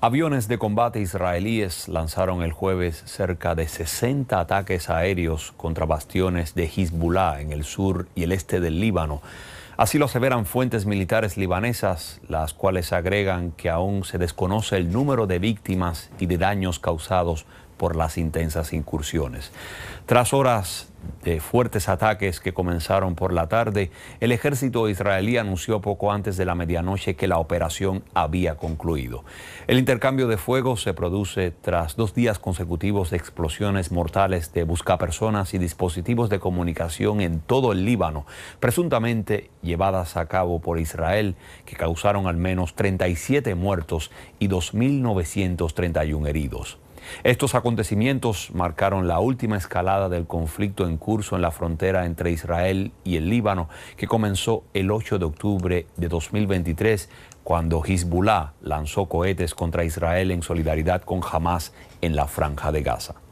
Aviones de combate israelíes lanzaron el jueves cerca de 60 ataques aéreos contra bastiones de Hezbollah en el sur y el este del Líbano. Así lo aseveran fuentes militares libanesas, las cuales agregan que aún se desconoce el número de víctimas y de daños causados por las intensas incursiones. Tras horas de fuertes ataques que comenzaron por la tarde, el ejército israelí anunció poco antes de la medianoche que la operación había concluido. El intercambio de fuego se produce tras dos días consecutivos de explosiones mortales de personas y dispositivos de comunicación en todo el Líbano, presuntamente llevadas a cabo por Israel, que causaron al menos 37 muertos y 2.931 heridos. Estos acontecimientos marcaron la última escalada del conflicto en curso en la frontera entre Israel y el Líbano, que comenzó el 8 de octubre de 2023, cuando Hezbollah lanzó cohetes contra Israel en solidaridad con Hamas en la franja de Gaza.